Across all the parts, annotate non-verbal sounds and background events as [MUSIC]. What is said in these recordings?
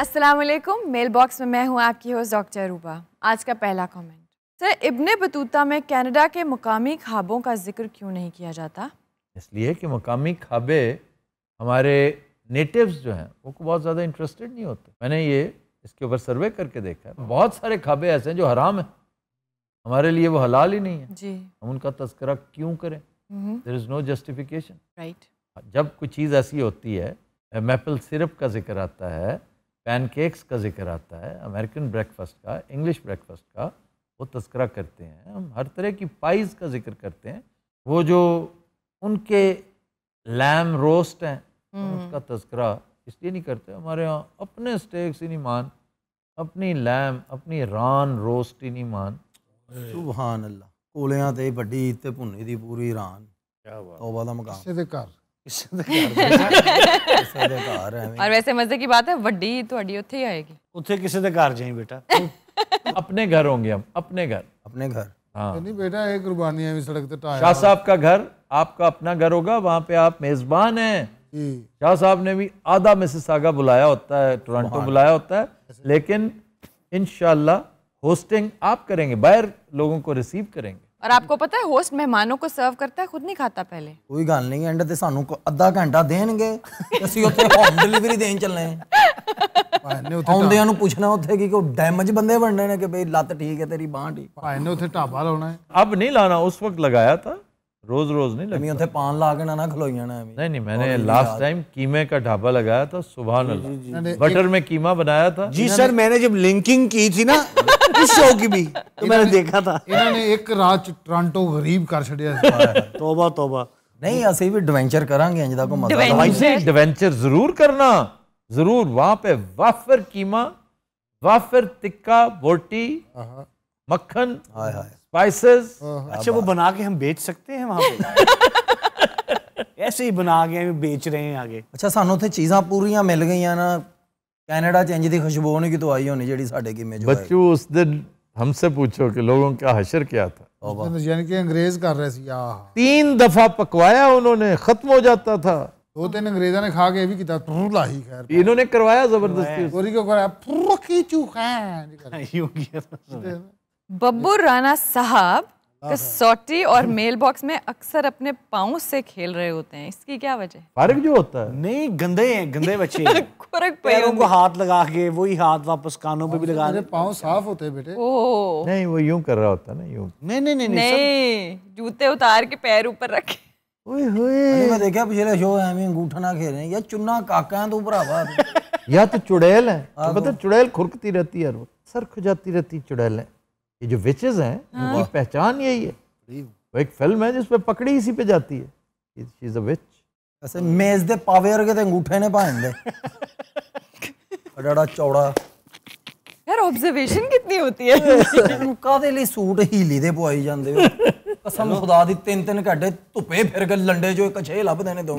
Aslam mail box में मैं हूँ आपकी होस्ट डॉक्टर रूबा आज का पहला कमेंट सर इब्ने बतूता में कनाडा के मकामी खाबों का जिक्र क्यों नहीं किया जाता इसलिए कि मकामी खाबे हमारे नेटिव्स जो हैं वो बहुत ज़्यादा इंटरेस्टेड नहीं होते मैंने ये इसके ऊपर सर्वे करके देखा बहुत सारे खाबे ऐसे हैं जो हराम हैं हमारे लिए वो हलाल ही नहीं है जी हम उनका तस्करा क्यों करें there is no justification right जब कोई चीज़ ऐसी होती है मेपल सिरप का जिक्र आता है पैनकेक्स का जिक्र आता है अमेरिकन ब्रेकफास्ट का इंग्लिश ब्रेकफास्ट का वो तस्करा करते हैं हम हर तरह की पाइज का जिक्र करते हैं वो जो उनके लैम रोस्ट हैं हम्म। उसका तस्करा इसलिए नहीं करते हमारे यहाँ अपने स्टेक्स ही नहीं मान अपनी लैम अपनी रान रोस्ट ही नहीं मान सुबहान अल्लाह कोलियाँ ते बड़ी ते भुनी दी पूरी रान तौबा का मकाम अपने घर होंगे हम अपने घर अपने घर हाँ नहीं बेटा एक सड़क शाह साहब का घर आपका अपना घर होगा वहाँ पे आप मेजबान हैं शाह साहब ने भी आधा मिसेस आगा बुलाया होता है टोरंटो बुलाया होता है लेकिन इनशाला होस्टिंग आप करेंगे बाहर लोगों को रिसीव करेंगे ਔਰ ਆਪਕੋ ਪਤਾ ਹੈ ਹੋਸਟ ਮਹਿਮਾਨੋਂ ਕੋ ਸਰਵ ਕਰਤਾ ਹੈ ਖੁਦ ਨਹੀਂ ਖਾਤਾ ਪਹਿਲੇ ਕੋਈ ਗੱਲ ਨਹੀਂ ਐਂਡ ਤੇ ਸਾਨੂੰ ਅੱਧਾ ਘੰਟਾ ਦੇਣਗੇ ਅਸੀਂ ਉੱਥੇ ਹੋਮ ਡਿਲੀਵਰੀ ਦੇਣ ਚੱਲੇ ਆਂ ਆਉਂਦਿਆਂ ਨੂੰ ਪੁੱਛਣਾ ਉੱਥੇ ਕਿ ਕੋ ਡੈਮੇਜ ਬੰਦੇ ਬਣਨੇ ਨੇ ਕਿ ਬਈ ਲੱਤ ਠੀਕ ਹੈ ਤੇਰੀ ਬਾਹ ਠੀਕ ਭਾਵੇਂ ਉੱਥੇ ਢਾਬਾ ਲਾਉਣਾ ਹੈ ਅਬ ਨਹੀਂ ਲਾਣਾ ਉਸ ਵਕਤ ਲਗਾਇਆ ਤਾਂ रोज रोज नहीं लगता उथे पान ला के ना खलोइया नहीं नहीं मैंने लास्ट टाइम कीमे का ढाबा लगाया था सुबह बटर में कीमा बनाया था जी सर मैंने जब लिंकिंग की थी ना इस [LAUGHS] शो की भी तो मैंने देखा था इन्होंने एक रात टोरंटो गरीब कर छड़िया [LAUGHS] तोबा तोबा नहीं ऐसे ਵੀ ਐਡਵੈਂਚਰ ਕਰਾਂਗੇ ਇੰਜ ਦਾ ਕੋ ਮਜ਼ਾ ਆਵੇ ਐਡਵੈਂਚਰ ਜ਼ਰੂਰ ਕਰਨਾ ਜ਼ਰੂਰ ਵਾਹ ਪੇ ਵਾਫਰ ਕੀਮਾ ਵਾਫਰ ਟਿੱਕਾ ਬੋਟੀ हाय ਹਾਏ स्पाइसेस अच्छा वो बना के हम बेच सकते हैं वहां पे [LAUGHS] ऐसे ही बना के हम बेच रहे हैं आगे अच्छा ਅੱਛਾ ਸਾਨੂੰ ਤੇ ਚੀਜ਼ਾਂ मिल गई हैं ना कनाडा चेंज दी खुशबू होने की तो आई होनी ਹੋਣੀ साडे ਸਾਡੇ में जो बच्चों उस दिन हमसे पूछो कि लोगों का हशर क्या था यानी कि अंग्रेज कर रहे थे या तीन दफा पकवाया उन्होंने खत्म हो जाता था दो तीन अंग्रेजा ने खा के भी किता किया लाही खैर इन्होंने करवाया जबरदस्ती को करा चूखा [LAUGHS] यूं किया बब्बू राणा साहब कसौटी और मेल बॉक्स में अक्सर अपने पाओ से खेल रहे होते हैं इसकी क्या वजह फर्क जो होता है नहीं गंदे हैं गंदे बच्चे [LAUGHS] पैरों को हाथ लगा के वही हाथ वापस कानों पे भी लगा रहे पाओ साफ होते हैं बेटे ओ नहीं वो यूं कर रहा होता ना यूं नहीं नहीं नहीं नहीं जूते उतार के पैर ऊपर रखे देखा पिछले शो है अंगूठा खेल रहे हैं या चुन्ना काका तो भरावा या तो चुड़ैल तो है चुड़ैल खुरकती रहती है सर खुजाती रहती चुड़ैल है ये जो विचेज हैं हाँ। उनकी पहचान यही है वो एक फिल्म है जिसमें पकड़ी इसी पे जाती है शी इज अ विच ऐसे मेज दे पावे और कहते अंगूठे ने पहन दे बड़ा चौड़ा यार ऑब्जर्वेशन कितनी होती है ਕਾਦੇ ਲਈ ਸੂਟ ਹੀਲੀ ਦੇ ਪਵਾਈ ਜਾਂਦੇ ਹੋ ਕਸਮ ਖੁਦਾ ਦੀ ਤਿੰਨ ਤਿੰਨ ਘੰਟੇ ਧੁੱਪੇ ਫਿਰ ਗਏ ਲੰਡੇ ਜੋ ਇੱਕ ਛੇ ਲੱਭਦੇ ਨੇ ਦੋ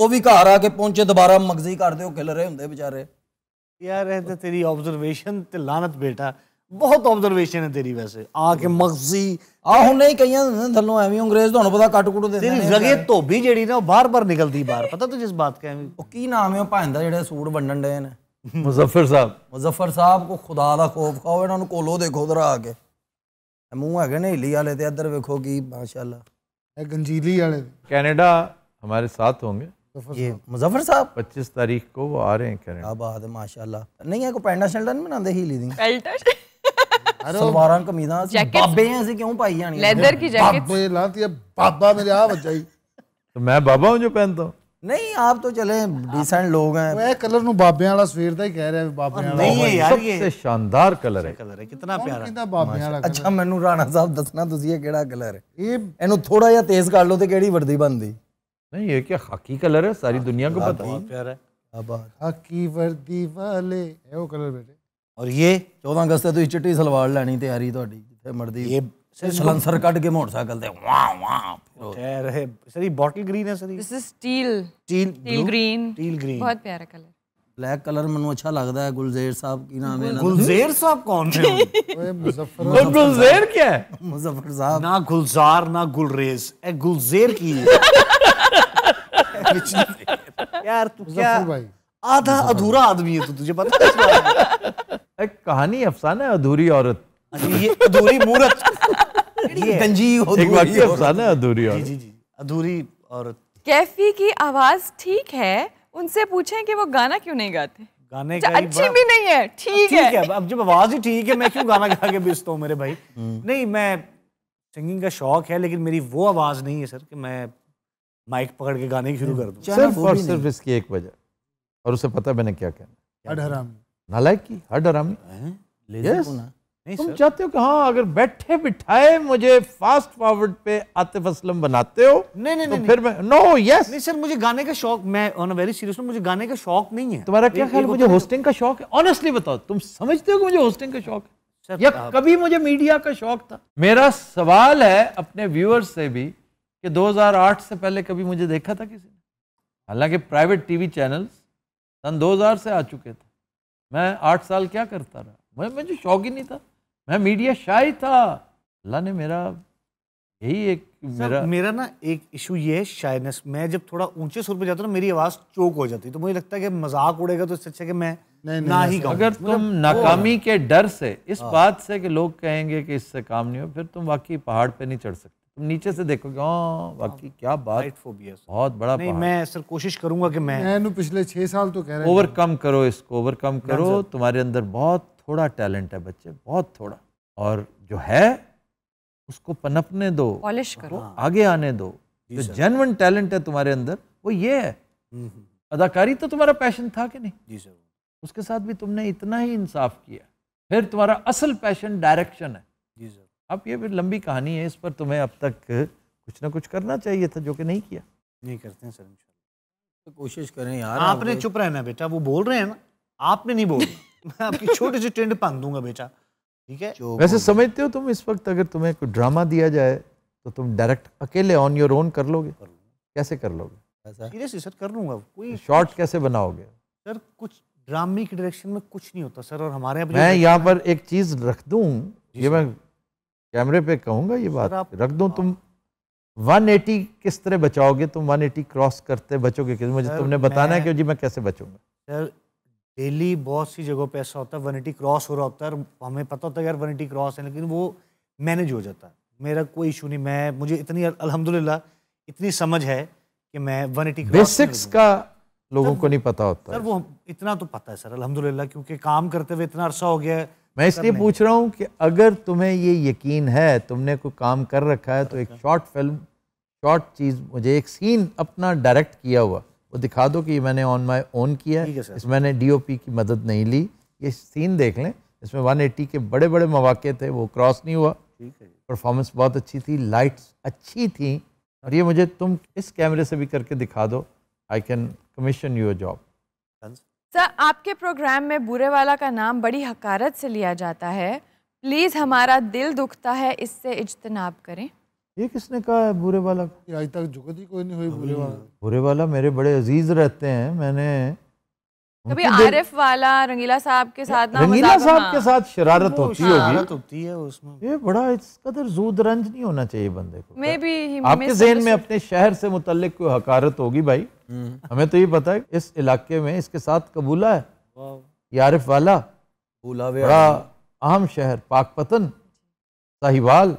ਉਹ ਵੀ ਘਰ ਆ ਕੇ ਪਹੁੰਚੇ ਦੁਬਾਰਾ ਮਗਜ਼ੀ ਕਰਦੇ ਉਹ ਖਿਲ ਰਹੇ ਹੁੰਦੇ ਵਿਚਾਰੇ ਯਾਰ ਇਹ ਤੇ ਤੇਰੀ ਆਬਜ਼ਰਵੇਸ਼ਨ ਤੇ ਲਾਨਤ ਬੇਟਾ ਬਹੁਤ ਆਬਜ਼ਰਵੇਸ਼ਨ ਹੈ ਤੇਰੀ ਵੈਸੇ ਆ ਕੇ ਮਗਜ਼ੀ ਆ ਹੁਣ ਨਹੀਂ ਕਈਆਂ ਥੱਲੋਂ ਐਵੇਂ ਅੰਗਰੇਜ਼ ਤੁਹਾਨੂੰ ਪਤਾ ਕੱਟ ਕੁੱਟ ਦਿੰਦੇ ਨੇ ਰਗੇ ਧੋਬੀ ਜਿਹੜੀ ਨਾ ਉਹ ਬਾਰ-ਬਾਰ ਨਿਕਲਦੀ ਬਾਹਰ ਪਤਾ ਤੂੰ ਜਿਸ ਬਾਤ ਕਾ ਉਹ ਕੀ ਨਾਮ ਹੈ ਉਹ ਭਾਂਦਾ ਜਿਹੜੇ ਸੂਟ ਵੰਡਣ ਦੇ ਨੇ ਮੁਜ਼ੱਫਰ ਸਾਹਿਬ ਮੁਜ਼ੱਫਰ ਸਾਹਿਬ ਕੋ ਖੁਦਾ ਦਾ ਖੋਫ ਖਾਓ ਇਹਨਾਂ ਨੂੰ ਕੋਲੋ ਦੇਖੋ ਉਧਰ ਆ ਕੇ ਮੂੰਹ ਹੈਗੇ ਨੇ ਹਿੱਲੀ ਵਾਲੇ ਤੇ ਇੱਧਰ ਵੇਖੋ ਕੀ ਮਾਸ਼ਾਅੱਲਾ ਇਹ ਗੰਜੀਲੀ ਵਾਲੇ ਕੈਨੇਡਾ हमारे साथ होंगे ये मुजफ्फर साहब 25 तारीख को वो आ रहे हैं करेंट क्या बात है माशाल्लाह नहीं है को पेंडा शेल्डन में ना दे ही ली देंगे सलवारां कमीजां बाबे हैं ऐसे क्यों कलर ਤੁਸੀਂ ਇਹ ਕਿਹੜਾ ਕਲਰ ਹੈ ਇਹ ਇਹਨੂੰ ਥੋੜਾ ਜਿਹਾ ਤੇਜ਼ ਕਰ ਲਓ ਤੇ ਕਿਹੜੀ ਵਰਦੀ ਬਣਦੀ सारी दुनिया को पता है ਔਰ ਇਹ 14 ਅਗਸਤ ਤੇ ਤੁਸੀਂ ਚਿੱਟੀ ਸਲਵਾਰ ਲੈਣੀ ਤਿਆਰੀ ਤੁਹਾਡੀ ਜਿੱਥੇ ਮਰਦੀ ਇਹ ਸਲੰਸਰ ਕੱਢ ਕੇ ਮੋਟਰਸਾਈਕਲ ਤੇ ਵਾਹ ਵਾਹ ਇਹ ਰਹੇ ਸਰੀ ਬੋਟਲ ਗ੍ਰੀਨ ਹੈ sorry this is steel steel steel green steel green ਬਹੁਤ ਪਿਆਰਾ ਕਲਰ ब्लैक कलर मैं अच्छा लगता है गुलजेर साहब की नाम है गुलजेर साहब कौन है मुजफ्फर गुलजेर क्या है मुजफ्फर साहब ना गुलजार ना गुलरेज ए गुलजेर की है यार तू क्या भाई आधा [LAUGHS] अधूरा आदमी है तू तुझे पता है [LAUGHS] कहानी अफसाना है अधूरी औरत ये अधूरी मूरत [LAUGHS] गंजी मूर्त अफसाना है अधूरी औरत जी जी अधूरी औरत कैफी की आवाज ठीक है उनसे पूछें कि वो गाना क्यों नहीं गाते गाने अच्छा, का अच्छी भी नहीं है ठीक है ठीक है अब जब आवाज ही ठीक है मैं क्यों गाना गा के बेचता हूँ मेरे भाई हम्म। नहीं मैं सिंगिंग का शौक है लेकिन मेरी वो आवाज़ नहीं है सर कि मैं माइक पकड़ के गाने शुरू कर दूं सिर्फ और सिर्फ इसकी एक वजह और उसे पता है मैंने क्या कहना नालायक की चाहते हो कि हाँ अगर बैठे बिठाए मुझे फास्ट फॉरवर्ड पे आतिफ असलम बनाते हो नहीं नहीं तो नहीं फिर मैं नो यस नहीं सर मुझे गाने का शौक मैं ऑन वेरी सीरियस मुझे गाने का शौक नहीं है तुम्हारा क्या ख्याल मुझे होस्टिंग का शौक है ऑनेस्टली बताओ तुम समझते हो कि मुझे होस्टिंग का शौक है या कभी मुझे मीडिया का शौक था मेरा सवाल है अपने व्यूअर्स से भी कि 2008 से पहले कभी मुझे देखा था किसी ने हालांकि प्राइवेट टीवी चैनल्स सन 2000 से आ चुके थे मैं आठ साल क्या करता रहा मैं मुझे शौक ही नहीं था मैं मीडिया शाही था अल्लाह ने मेरा यही एक मेरा मेरा ना एक इशू ये है शायनेस मैं जब थोड़ा ऊंचे सुर पे जाता ना मेरी आवाज़ चोक हो जाती तो मुझे लगता है कि मजाक उड़ेगा तो इससे अच्छा कि मैं नहीं, ना नहीं, ही अगर मतलब तुम नाकामी के डर से इस हाँ। बात से कि लोग कहेंगे कि इससे काम नहीं हो फिर तुम वाकई पहाड़ पे नहीं चढ़ सकते तुम नीचे से देखोगे हाँ बाकी हाँ, क्या बात बहुत बड़ा नहीं मैं सर कोशिश करूंगा कि मैं मैंने पिछले छः साल तो कह रहा ओवरकम करो इसको ओवरकम करो तुम्हारे अंदर बहुत थोड़ा टैलेंट है बच्चे बहुत थोड़ा और जो है उसको पनपने दो पॉलिश करो आगे आने दो जो जेनवन टैलेंट है तुम्हारे अंदर वो ये है हम्म, हम्म। अदाकारी तो तुम्हारा पैशन था कि नहीं जी सर उसके साथ भी तुमने इतना ही इंसाफ किया फिर तुम्हारा असल पैशन डायरेक्शन है अब ये फिर लंबी कहानी है इस पर तुम्हें अब तक कुछ ना कुछ करना चाहिए था जो कि नहीं किया नहीं करते हैं सर तो कोशिश करें यार आपने चुप रहना बेटा वो बोल रहे हैं ना आपने नहीं बोल [LAUGHS] मैं आपकी छोटी सी टेंट पान दूंगा बेटा ठीक है वैसे समझते हो तुम इस वक्त अगर तुम्हें कोई ड्रामा दिया जाए तो तुम डायरेक्ट अकेले ऑन योर ओन कर लोगे कैसे कर लोगे सीरियसली सर कर लूंगा कोई शॉर्ट तो कैसे बनाओगे सर कुछ ड्रामे की डायरेक्शन में कुछ नहीं होता सर और हमारे मैं यहाँ पर एक चीज़ रख दूँ ये मैं कैमरे पे कहूँगा ये बात रख दो हाँ। तुम 180 किस तरह बचाओगे तुम 180 क्रॉस करते बचोगे किस मुझे तुमने बताना है कि जी मैं कैसे बचूंगा सर डेली बहुत सी जगहों पे ऐसा होता है 180 क्रॉस हो रहा होता है हमें पता होता है यार 180 क्रॉस है लेकिन वो मैनेज हो जाता है मेरा कोई इशू नहीं मैं मुझे इतनी अलहमदुल्ला इतनी समझ है कि मैं वन एटी बेसिक्स का लोगों को नहीं पता होता सर वो इतना तो पता है सर अलहमदुल्ला क्योंकि काम करते हुए इतना अरसा हो गया है मैं मतलब इसलिए पूछ रहा हूँ कि अगर तुम्हें ये यकीन है तुमने कोई काम कर रखा है तो एक अच्छा। शॉर्ट फिल्म शॉर्ट चीज़ मुझे एक सीन अपना डायरेक्ट किया हुआ वो दिखा दो कि मैंने ऑन माई ओन किया है इसमें मैंने डीओपी की मदद नहीं ली ये सीन देख लें इसमें 180 के बड़े बड़े मौाक़े थे वो क्रॉस नहीं हुआ परफॉर्मेंस बहुत अच्छी थी लाइट्स अच्छी थी और ये मुझे तुम इस कैमरे से भी करके दिखा दो I can commission your job sir आपके प्रोग्राम में बुरे वाला का नाम बड़ी हकारत से लिया जाता है प्लीज़ हमारा दिल दुखता है इससे इजतनाब करें ये किसने कहा है बुरे वाला आज तक झुकती ही कोई नहीं हुई बुरे वाला बुरे वाला मेरे बड़े अजीज़ रहते हैं मैंने कभी आरिफ वाला रंगीला साहब के साथ ना रंगीला साहब हाँ। के साथ शरारत होती हाँ। होगी होती है उसमें ये बड़ा इस कदर जूद रंज नहीं होना चाहिए बंदे को मैं भी आपके जहन में अपने शहर से मुतलक कोई हकारत होगी भाई हम्म। हमें तो ये पता है इस इलाके में इसके साथ कबूला है ये आरिफ वाला बड़ा आम शहर पाकपतन साहिवाल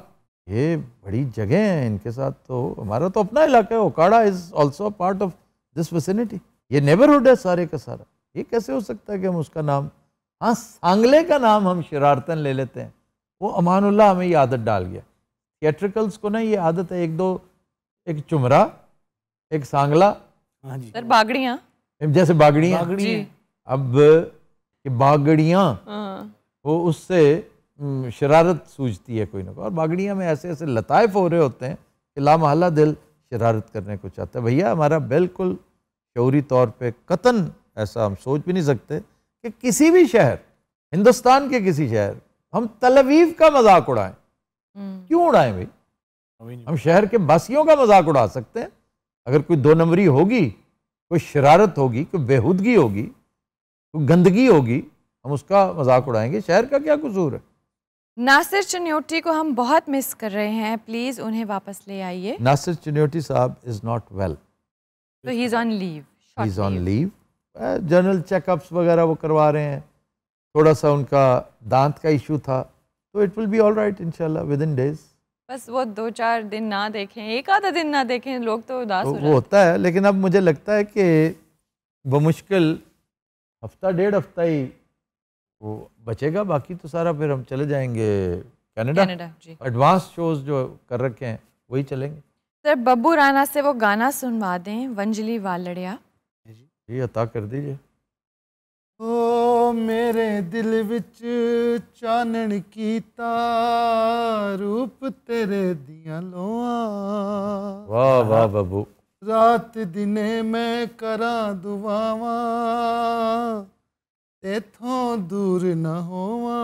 ये बड़ी जगह है इनके साथ तो हमारा तो अपना इलाका है Okara is also part of this vicinity ये नेबरहुड है सारे का सारा ये कैसे हो सकता है कि हम उसका नाम हाँ सांगले का नाम हम शरारतन ले लेते हैं वो अमानुल्लाह हमें ये आदत डाल गया थिएट्रिकल्स को ना ये आदत है एक दो एक चुमरा एक सांगला हाँ सर बागड़ियाँ जैसे बागड़ियाँ अब ये बागड़ियाँ हाँ। वो उससे शरारत सूझती है कोई ना कोई और बागड़ियाँ में ऐसे ऐसे लताइफ हो रहे होते हैं कि लामहला दिल शरारत करने को चाहता है भैया हमारा बिल्कुल शौरी तौर पे कतन ऐसा हम सोच भी नहीं सकते कि किसी भी शहर हिंदुस्तान के किसी शहर हम तलवीव का मजाक उड़ाएं हम्म। क्यों उड़ाएं भाई हम शहर के बासियों का मजाक उड़ा सकते हैं अगर कोई दो नंबरी होगी कोई शरारत होगी कोई बेहूदगी होगी कोई गंदगी होगी हम उसका मजाक उड़ाएंगे शहर का क्या कसूर है नासिर चन्योटी को हम बहुत मिस कर रहे हैं प्लीज उन्हें वापस ले आइए Nasir Chinioti Sahab is not well he is on leave he is on leave general checkups वगैरह वो करवा रहे हैं थोड़ा सा उनका दांत का इशू था तो it will be all right in within days बस वो दो चार दिन ना देखें एक आधा दिन ना देखें लोग तो उदास तो हो वो होता है लेकिन अब मुझे लगता है कि मुश्किल हफ्ता डेढ़ हफ्ता ही वो बचेगा बाकी तो सारा फिर हम चले जाएंगे कनाडा एडवांस शोज जो कर रखे हैं वही चलेंगे सर बब्बू राना से वो गाना सुनवा दें वंजली वालड़िया ਇਹ ਅਤਾ ਕਰਦੀ ਜੇ ਓ ਮੇਰੇ ਦਿਲ ਵਿੱਚ ਚਾਨਣ ਕੀਤਾ ਰੂਪ ਤੇਰੇ ਦੀਆਂ ਲੋਆਂ ਵਾਹ ਵਾਹ ਬਾਬੂ ਰਾਤ ਦਿਨੇ ਮੈਂ ਕਰਾਂ ਦੁਆਵਾਂ ਤੇਥੋਂ ਦੂਰ ਨਾ ਹੋਵਾਂ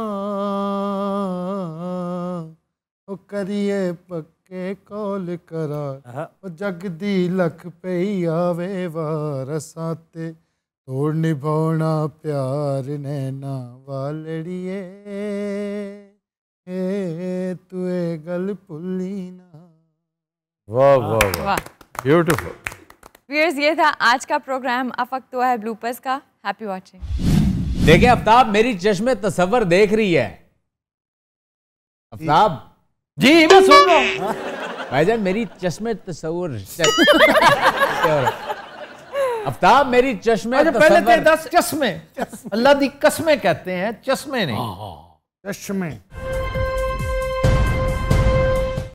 ਉਹ ਕਰੀਏ ਪੱਕ के कॉल करा ਉਹ ਜਗ ਦੀ ਲਖ ਪਈ ਆਵੇ ਵਾਰਸਾਂ ਤੇ ਤੋੜ ਨਿਭਾਉਣਾ ਪਿਆਰ ਨੈਣਾ ਵਾਲੜੀਏ ਏ ਤੂੰ ਇਹ ਗੱਲ ਭੁੱਲੀ ਨਾ ਵਾਹ ਵਾਹ ਵਾਹ ब्यूटीफुल व्यूअर्स ये था आज का प्रोग्राम अफक तो है ब्लूपर्स का हैप्पी वाचिंग देखिए अफताब मेरी चश्मे तस्वर देख रही है अफताब जी मैं सुन रहा हूँ भाईजान मेरी चश्मे तस्वर अफ्ताब मेरी चश्मे अच्छा, पहले तेरे दस चश्मे अल्लाह दी कस्मे कहते हैं चश्मे नहीं हाँ, हाँ। चश्मे